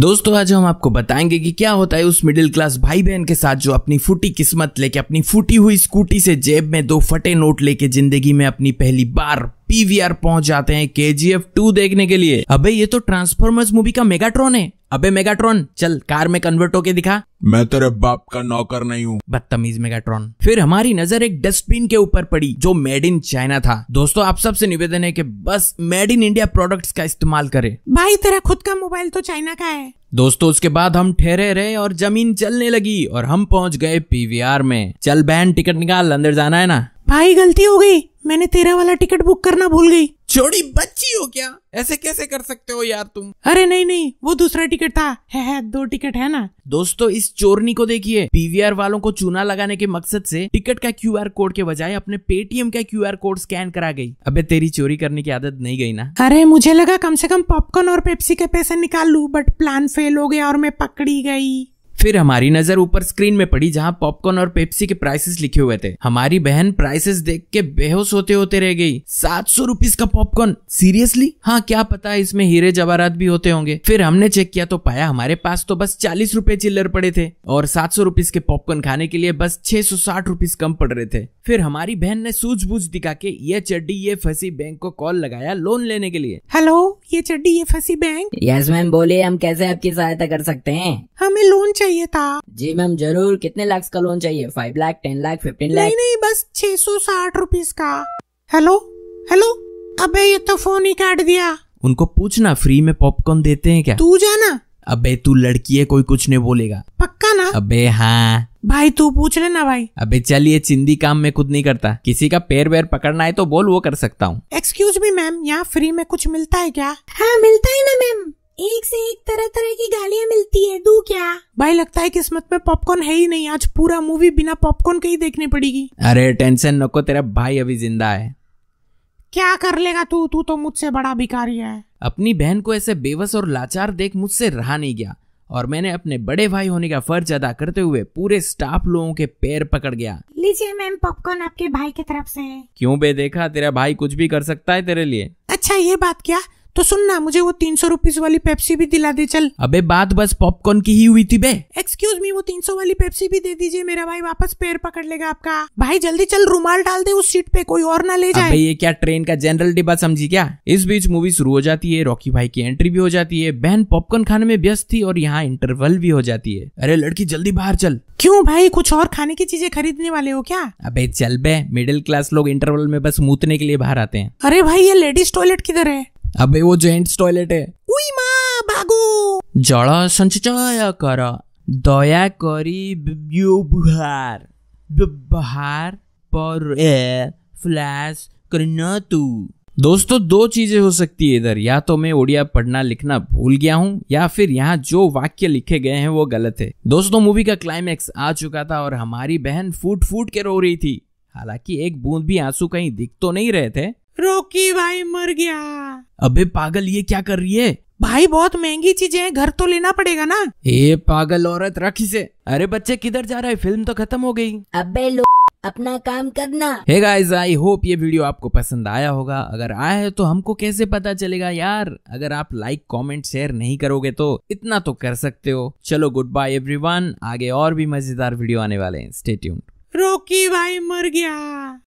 दोस्तों आज हम आपको बताएंगे कि क्या होता है उस मिडिल क्लास भाई बहन के साथ जो अपनी फूटी किस्मत लेके अपनी फूटी हुई स्कूटी से जेब में दो फटे नोट लेके जिंदगी में अपनी पहली बार पीवीआर पहुंच जाते हैं के जी एफ टू देखने के लिए अबे ये तो ट्रांसफॉर्मर्स मूवी का मेगाट्रॉन है अबे मेगाट्रॉन चल कार में कन्वर्ट होके दिखा मैं तेरे बाप का नौकर नहीं हूँ बदतमीज मेगाट्रॉन फिर हमारी नजर एक डस्टबिन के ऊपर पड़ी जो मेड इन चाइना था दोस्तों आप सबसे निवेदन है कि बस मेड इन इंडिया प्रोडक्ट्स का इस्तेमाल करें भाई तेरा खुद का मोबाइल तो चाइना का है दोस्तों उसके बाद हम ठहरे रहे और जमीन चलने लगी और हम पहुंच गए पीवीआर में चल बहन टिकट निकाल अंदर जाना है ना भाई गलती हो गई मैंने तेरा वाला टिकट बुक करना भूल गई छोड़ी बच्ची हो क्या ऐसे कैसे कर सकते हो यार तुम अरे नहीं नहीं वो दूसरा टिकट था है, है दो टिकट है ना दोस्तों इस चोरनी को देखिए पीवीआर वालों को चूना लगाने के मकसद से टिकट का क्यू कोड के बजाय अपने पेटीएम का क्यू कोड स्कैन करा गई अबे तेरी चोरी करने की आदत नहीं गई ना अरे मुझे लगा कम से कम पॉपकॉर्न और पेप्सी के पैसे निकाल लू बट प्लान फेल हो गया और मैं पकड़ी गई फिर हमारी नजर ऊपर स्क्रीन में पड़ी जहाँ पॉपकॉर्न और पेप्सी के प्राइसेस लिखे हुए थे हमारी बहन प्राइसेस देख के बेहोश होते होते रह गई सात सौ रुपीज का पॉपकॉर्न सीरियसली हाँ क्या पता इसमें हीरे जवाहरात भी होते होंगे फिर हमने चेक किया तो पाया हमारे पास तो बस चालीस रूपए चिल्लर पड़े थे और सात सौ के पॉपकॉर्न खाने के लिए बस छह सौ साठ रूपीज कम पड़ रहे थे फिर हमारी बहन ने सूझबूझ दिखा के ये चड्डी ये फंसी बैंक को कॉल लगाया लोन लेने के लिए हेलो ये चड्डी ये फंसी बैंक यस मैम बोलिए हम कैसे आपकी सहायता कर सकते हैं हमें लोन चाहिए था जी मैम जरूर कितने लाख का लोन चाहिए five lakh ten lakh fifteen lakh नहीं नहीं बस छह सौ साठ रूपीज का हेलो हेलो अबे ये तो फोन ही काट दिया उनको पूछना फ्री में पॉपकॉर्न देते हैं क्या तू जाना अबे तू लड़की है कोई कुछ नहीं बोलेगा पक्का ना अबे हाँ भाई तू पूछ लेना भाई अबे चल ये चिंदी काम में खुद नहीं करता किसी का पैर वेर पकड़ना है तो बोल वो कर सकता हूँ एक्सक्यूज मी मैम यहाँ फ्री में कुछ मिलता है क्या हाँ मिलता है ना मैम एक से एक तरह तरह की गालियाँ मिलती है दू क्या भाई लगता है किस्मत में पॉपकॉर्न है ही नहीं आज पूरा मूवी बिना पॉपकॉर्न के ही देखनी पड़ेगी अरे टेंशन नको तेरा भाई अभी जिंदा है क्या कर लेगा तू तू तो मुझसे बड़ा भिकारी है अपनी बहन को ऐसे बेबस और लाचार देख मुझसे रहा नहीं गया और मैंने अपने बड़े भाई होने का फर्ज अदा करते हुए पूरे स्टाफ लोगों के पैर पकड़ गया लीजिए मैम पॉपकॉर्न आपके भाई की तरफ से क्यों बे देखा तेरा भाई कुछ भी कर सकता है तेरे लिए अच्छा ये बात क्या तो सुन ना मुझे वो तीन सौ रुपीज वाली पेप्सी भी दिला दे चल अबे बात बस पॉपकॉर्न की ही हुई थी बे एक्सक्यूज मी वो तीन सौ वाली पेप्सी भी दे दीजिए मेरा भाई वापस पैर पकड़ लेगा आपका भाई जल्दी चल रुमाल डाल दे उस सीट पे कोई और ना ले जाए ये क्या ट्रेन का जनरल डिब्बा समझी क्या इस बीच मूवी शुरू हो जाती है रॉकी भाई की एंट्री भी हो जाती है बहन पॉपकॉर्न खाने में व्यस्त थी और यहाँ इंटरवल भी हो जाती है अरे लड़की जल्दी बाहर चल क्यों भाई कुछ और खाने की चीजें खरीदने वाले हो क्या अबे चल बे मिडिल क्लास लोग इंटरवल में बस मूतने के लिए बाहर आते हैं अरे भाई ये लेडीज टॉयलेट किधर है अबे वो जेंट्स टॉयलेट है भागो संचय कर दया करी व्यवहार व्यवहार पर फ्लैश करना तू दोस्तों दो चीजें हो सकती है इधर या तो मैं ओडिया पढ़ना लिखना भूल गया हूँ या फिर यहाँ जो वाक्य लिखे गए हैं वो गलत है दोस्तों मूवी का क्लाइमैक्स आ चुका था और हमारी बहन फूट फूट के रो रही थी हालांकि एक बूंद भी आंसू कहीं दिख तो नहीं रहे थे रोकी भाई मर गया अबे पागल ये क्या कर रही है भाई बहुत महंगी चीजें हैं घर तो लेना पड़ेगा ना ये पागल औरत रख इसे अरे बच्चे किधर जा रहा है फिल्म तो खत्म हो गई अबे लो अपना काम करना हे गाइस आई होप ये वीडियो आपको पसंद आया होगा अगर आया है तो हमको कैसे पता चलेगा यार अगर आप लाइक कमेंट शेयर नहीं करोगे तो इतना तो कर सकते हो चलो गुड बाय एवरीवन आगे और भी मजेदार वीडियो आने वाले हैं स्टे ट्यून्ड रोकी भाई मर गया